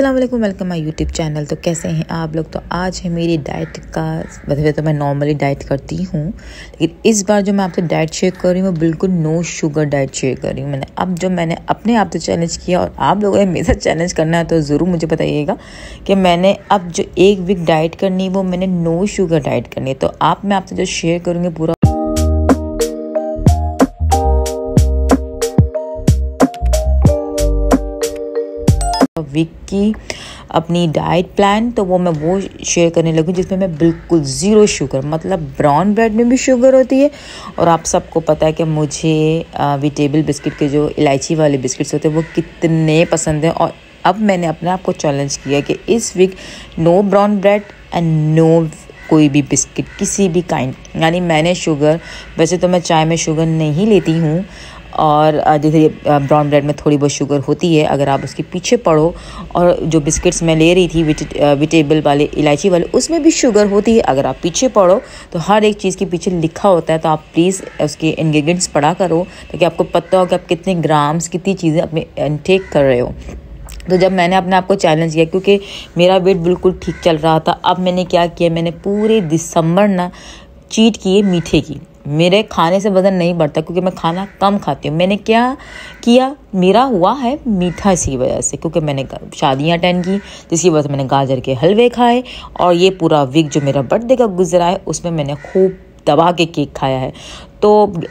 अस्सलाम वालेकुम welcome my YouTube channel तो कैसे हैं आप लोग तो आज है मेरी डाइट का वैसे तो मैं नॉर्मली डाइट करती हूँ लेकिन इस बार जो मैं आपसे डाइट शेयर कर रही हूँ वो बिल्कुल नो शुगर डाइट शेयर कर रही हूँ मैंने अब जो मैंने अपने आप से तो चैलेंज किया और आप लोगों ने मेरे साथ चैलेंज करना है तो ज़रूर मुझे बताइएगा कि मैंने अब जो एक वीक डाइट करनी है वो मैंने नो शुगर डाइट करनी है तो आप मैं आपसे जो शेयर करूँगी पूरा वीक की अपनी डाइट प्लान तो वो मैं वो शेयर करने लगूँ जिसमें मैं बिल्कुल ज़ीरो शुगर मतलब ब्राउन ब्रेड में भी शुगर होती है और आप सबको पता है कि मुझे वेजिटेबल बिस्किट के जो इलायची वाले बिस्किट्स होते हैं वो कितने पसंद हैं और अब मैंने अपने आप को चैलेंज किया कि इस week no brown bread and no कोई भी बिस्किट किसी भी काइंड यानी मैंने शुगर वैसे तो मैं चाय में शुगर नहीं लेती हूँ और जैसे ब्राउन ब्रेड में थोड़ी बहुत शुगर होती है अगर आप उसके पीछे पड़ो और जो बिस्किट्स मैं ले रही थी विट विटेबल वाले इलायची वाले उसमें भी शुगर होती है अगर आप पीछे पड़ो तो हर एक चीज़ के पीछे लिखा होता है तो आप प्लीज़ उसके इन्ग्रीडियंट्स पढ़ा करो ताकि आपको पता हो कि आप कितने ग्राम्स कितनी चीज़ें अपने इनटेक कर रहे हो तो जब मैंने अपने आप को चैलेंज किया क्योंकि मेरा वेट बिल्कुल ठीक चल रहा था अब मैंने क्या किया मैंने पूरे दिसंबर ना चीट किए मीठे की मेरे खाने से वज़न नहीं बढ़ता क्योंकि मैं खाना कम खाती हूँ मैंने क्या किया मेरा हुआ है मीठा इसी वजह से क्योंकि मैंने शादियाँ अटेंड की जिसकी वजह से मैंने गाजर के हलवे खाए और ये पूरा वीक जो मेरा बर्थडे का गुजरा है उसमें मैंने खूब दबा के केक खाया है तो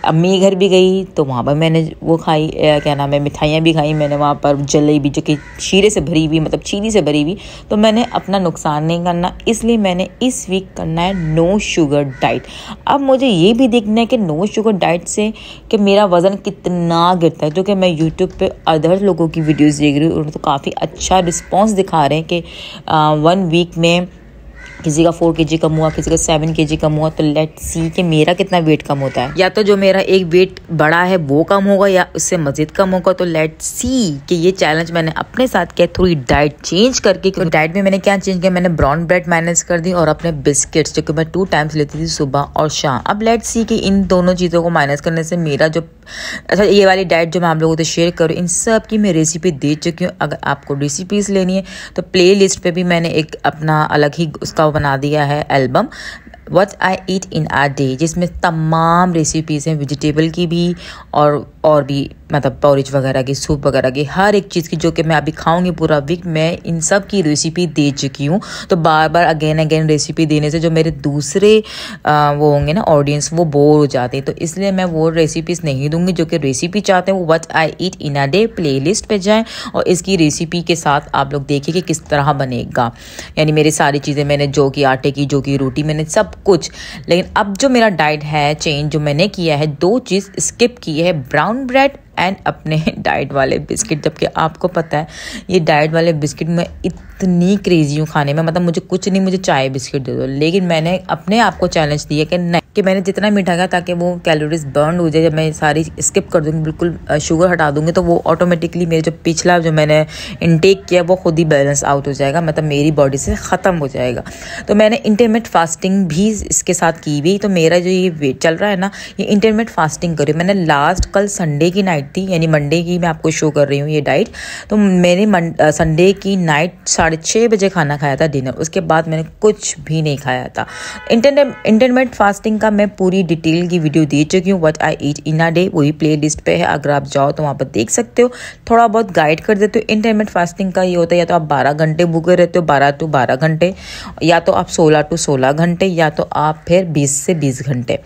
अम्मी घर भी गई तो वहाँ पर मैंने वो खाई क्या नाम है मिठाइयाँ भी खाई मैंने वहाँ पर जलेबी जो कि शीरे से भरी हुई मतलब चीनी से भरी हुई तो मैंने अपना नुकसान नहीं करना इसलिए मैंने इस वीक करना है नो शुगर डाइट अब मुझे ये भी देखना है कि नो शुगर डाइट से कि मेरा वज़न कितना गिरता है क्योंकि मैं यूट्यूब पर अदर लोगों की वीडियोज़ देख रही हूँ उन्हें तो काफ़ी अच्छा रिस्पॉन्स दिखा रहे हैं कि वन वीक में किसी का फोर के कम हुआ किसी का सेवन के कम हुआ तो लेट सी कि मेरा कितना वेट कम होता है या तो जो मेरा एक वेट बड़ा है वो कम होगा या उससे मजीद कम होगा तो लेट सी कि ये चैलेंज मैंने अपने साथ किया थोड़ी डाइट चेंज करके क्योंकि डाइट में मैंने क्या चेंज किया मैंने ब्राउन ब्रेड मैनेज कर दी और अपने बिस्किट्स जो कि मैं टू टाइम्स लेती थी सुबह और शाम अब लेट सी कि इन दोनों चीज़ों को माइनस करने से मेरा जो अच्छा ये वाली डाइट जो मैं आप लोगों से शेयर तो करूँ इन सब की मैं रेसिपी दे चुकी हूँ अगर आपको रेसिपीज़ लेनी है तो प्ले लिस्ट पर भी मैंने एक अपना अलग ही उसका का बना दिया है album what I eat in a day जिसमें तमाम रेसिपीज़ हैं वेजिटेबल की भी और और भी मतलब पॉरिज वगैरह की सूप वगैरह की हर एक चीज़ की जो कि मैं अभी खाऊंगी पूरा वीक मैं इन सब की रेसिपी दे चुकी हूँ तो बार बार अगेन अगेन रेसिपी देने से जो मेरे दूसरे आ, वो होंगे ना ऑडियंस वो बोर हो जाते हैं तो इसलिए मैं वो रेसिपीज़ नहीं दूंगी जो कि रेसिपी चाहते हैं वो what I eat in a day playlist पर जाएँ और इसकी रेसिपी के साथ आप लोग देखिए कि किस तरह बनेगा यानी मेरी सारी चीज़ें मैंने जो कि आटे की जो कि रोटी मैंने सब कुछ लेकिन अब जो मेरा डाइट है चेंज जो मैंने किया है दो चीज़ स्किप की है ब्राउन ब्राउन ब्रेड एंड अपने डाइट वाले बिस्किट जबकि आपको पता है ये डाइट वाले बिस्किट में इतनी क्रेजी हूँ खाने में मतलब मुझे कुछ नहीं मुझे चाय बिस्किट दे दो लेकिन मैंने अपने आप को चैलेंज दिया कि नहीं कि मैंने जितना मीठा खाया ताकि वो कैलोरीज बर्न हो जाए जब मैं सारी स्किप कर दूँगी बिल्कुल शुगर हटा दूँगी तो वो ऑटोमेटिकली मेरे जो पिछला जो मैंने इनटेक किया वो खुद ही बैलेंस आउट हो जाएगा मतलब मेरी बॉडी से ख़त्म हो जाएगा तो मैंने इंटरमीट फास्टिंग भी इसके साथ की हुई तो मेरा जो ये वेट चल रहा है ना ये इंटरमीट फास्टिंग करी मैंने लास्ट कल संडे की नाइट थी यानी मंडे की मैं आपको शो कर रही हूँ ये डाइट तो मैंने संडे की नाइट साढ़े छः बजे खाना खाया था डिनर उसके बाद मैंने कुछ भी नहीं खाया था इंटरनेट इंटरमीट फास्टिंग का का मैं पूरी डिटेल की वीडियो दे चुकी हूँ what I eat in a day वही प्ले लिस्ट पर है अगर आप जाओ तो वहाँ पर देख सकते हो थोड़ा बहुत गाइड कर देते हो इंटरमेंट फास्टिंग का ये होता है या तो आप बारह घंटे भूखे रहते हो बारह टू बारह घंटे या तो आप सोलह टू सोलह घंटे या तो आप फिर बीस से बीस घंटे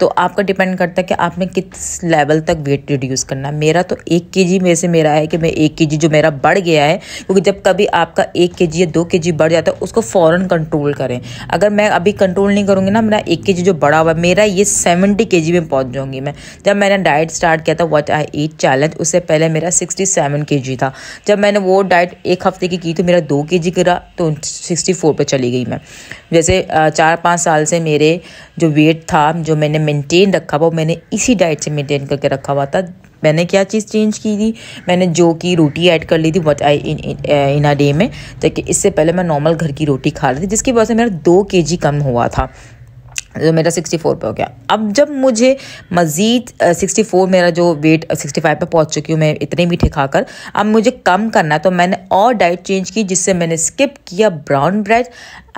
तो आपका डिपेंड करता है कि आपने किस लेवल तक वेट रिड्यूस करना है मेरा तो एक के जी में से मेरा है कि मैं एक के जी जो मेरा बढ़ गया है क्योंकि जब कभी आपका एक के जी या दो के जी बढ़ जाता है उसको फ़ौरन कंट्रोल करें अगर मैं अभी कंट्रोल नहीं करूँगी ना मेरा एक के जी जो बढ़ा हुआ है मेरा ये सेवेंटी के जी में पहुँच जाऊँगी मैं जब मैंने डाइट स्टार्ट किया था वट आई ईट चैलेंज उससे पहले मेरा सिक्सटी सेवन के जी था जब मैंने वो डाइट एक हफ्ते की की तो मेरा दो के जी गिरा तो सिक्सटी फोर पर चली गई मैं जैसे चार पाँच साल से मेरे जो वेट था जो मैंने मेंटेन रखा हुआ मैंने इसी डाइट से मेंटेन करके रखा हुआ था मैंने क्या चीज़ चेंज की थी मैंने जो की रोटी ऐड कर ली थी what I in in a day में तो इससे पहले मैं नॉर्मल घर की रोटी खा रही थी जिसकी वजह से मेरा दो के जी कम हुआ था जो मेरा 64 पे हो गया अब जब मुझे मज़ीद 64 मेरा जो वेट 65 पे पहुंच चुकी हूँ मैं इतने मीठे खाकर अब मुझे कम करना है तो मैंने और डाइट चेंज की जिससे मैंने स्किप किया ब्राउन ब्रेड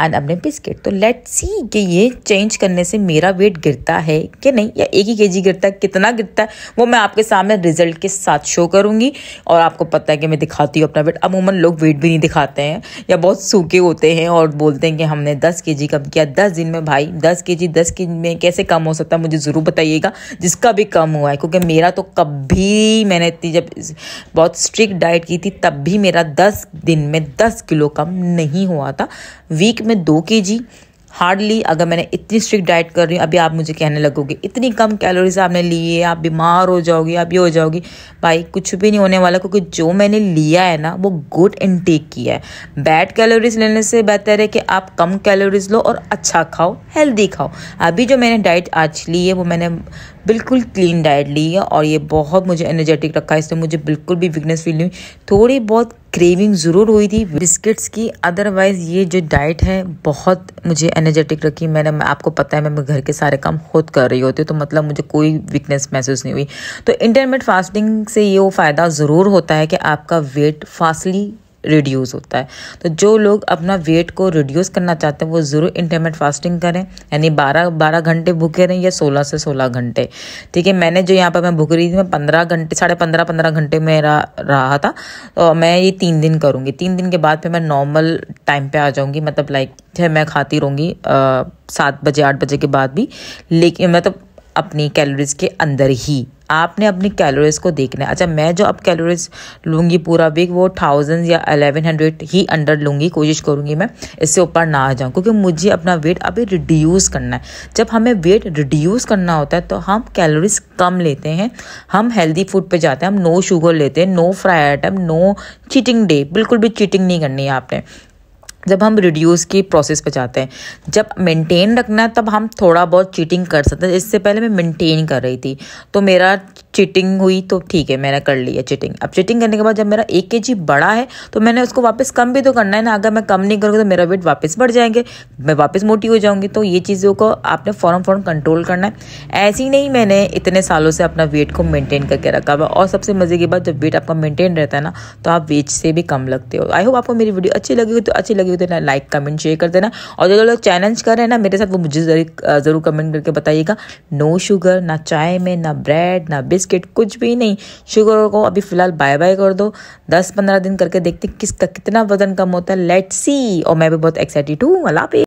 एंड अपने बिस्किट तो लेट सी कि ये चेंज करने से मेरा वेट गिरता है कि नहीं या एक ही के जी गिरता है कितना गिरता है वो मैं आपके सामने रिजल्ट के साथ शो करूँगी और आपको पता है कि मैं दिखाती हूँ अपना वेट अमूमन लोग वेट भी नहीं दिखाते हैं या बहुत सूखे होते हैं और बोलते हैं कि हमने दस के जी कम किया दस दिन में भाई दस के जी दस के में कैसे कम हो सकता है मुझे ज़रूर बताइएगा जिसका भी कम हुआ है क्योंकि मेरा तो कभी मैंने इतनी जब बहुत स्ट्रिक्ट डाइट की थी तब भी मेरा दस दिन में दस किलो कम नहीं हुआ था वीक में दो के जी हार्डली अगर मैंने इतनी स्ट्रिक्ट डाइट कर रही हूँ अभी आप मुझे कहने लगोगे इतनी कम कैलोरीज आपने ली है आप बीमार हो जाओगे आप ये हो जाओगी भाई कुछ भी नहीं होने वाला क्योंकि जो मैंने लिया है ना वो गुड इनटेक किया है बैड कैलोरीज लेने से बेहतर है कि आप कम कैलोरीज लो और अच्छा खाओ हेल्दी खाओ अभी जो मैंने डाइट आज ली है वो मैंने बिल्कुल क्लीन डाइट ली है और ये बहुत मुझे एनर्जेटिक रखा है इसमें मुझे बिल्कुल भी वीकनेस फील नहीं हुई थोड़ी बहुत क्रेविंग ज़रूर हुई थी बिस्किट्स की अदरवाइज़ ये जो डाइट है बहुत मुझे एनर्जेटिक रखी मैंने मैं आपको पता है मैं घर के सारे काम खुद कर रही होती तो मतलब मुझे कोई वीकनेस महसूस नहीं हुई तो इंटरमीडियट फास्टिंग से ये वो फ़ायदा ज़रूर होता है कि आपका वेट फास्टली रिड्यूस होता है तो जो लोग अपना वेट को रिड्यूस करना चाहते हैं वो ज़रूर इंटरमेट फास्टिंग करें यानी बारह बारह घंटे भूखे रहें या सोलह से सोलह घंटे ठीक है मैंने जो यहाँ पर मैं भूख रही थी मैं पंद्रह घंटे साढ़े पंद्रह पंद्रह घंटे मेरा रहा था तो मैं ये तीन दिन करूँगी तीन दिन के बाद फिर मैं नॉर्मल टाइम पर आ जाऊँगी मतलब लाइक मैं खाती रहूँगी सात बजे आठ बजे के बाद भी लेकिन मतलब अपनी कैलोरीज़ के अंदर ही आपने अपनी कैलोरीज को देखना है अच्छा मैं जो अब कैलोरीज लूँगी पूरा वीक वो थाउजेंड या अलेवन हंड्रेड ही अंडर लूँगी कोशिश करूँगी मैं इससे ऊपर ना आ जाऊँ क्योंकि मुझे अपना वेट अभी रिड्यूस करना है जब हमें वेट रिड्यूस करना होता है तो हम कैलोरीज कम लेते हैं हम हेल्दी फूड पर जाते हैं हम नो शुगर लेते हैं no fry item no cheating day बिल्कुल भी चीटिंग नहीं करनी है आपने जब हम रिड्यूस की प्रोसेस पर जाते हैं जब मेंटेन रखना है तब हम थोड़ा बहुत चीटिंग कर सकते हैं इससे पहले मैं मेंटेन कर रही थी तो मेरा चिटिंग हुई तो ठीक है मैंने कर लिया चिटिंग अब चिटिंग करने के बाद जब मेरा एक के बड़ा है तो मैंने उसको वापस कम भी तो करना है ना अगर मैं कम नहीं करूँगी तो मेरा वेट वापस बढ़ जाएंगे मैं वापस मोटी हो जाऊँगी तो ये चीज़ों को आपने फ़ौरन फ़ौरन कंट्रोल करना है ऐसे ही नहीं मैंने इतने सालों से अपना वेट को मेनटेन करके रखा हुआ और सबसे मज़े की बात जब वेट आपका मेनटेन रहता है ना तो आप वेट से भी कम लगते हो आई होप आपको मेरी वीडियो अच्छी लगी हुई तो अच्छी लगी हुई तो ना लाइक कमेंट शेयर कर देना और जो लोग चैलेंज कर रहे हैं ना मेरे साथ वो मुझे ज़रूर कमेंट करके बताइएगा नो शुगर ना चाय में ना ब्रेड ना बिस्क बिस्किट कुछ भी नहीं शुगर को अभी फ़िलहाल बाय बाय कर दो दस पंद्रह दिन करके देखते किसका कितना वजन कम होता है लेट सी और मैं भी बहुत एक्साइटेड हूँ अला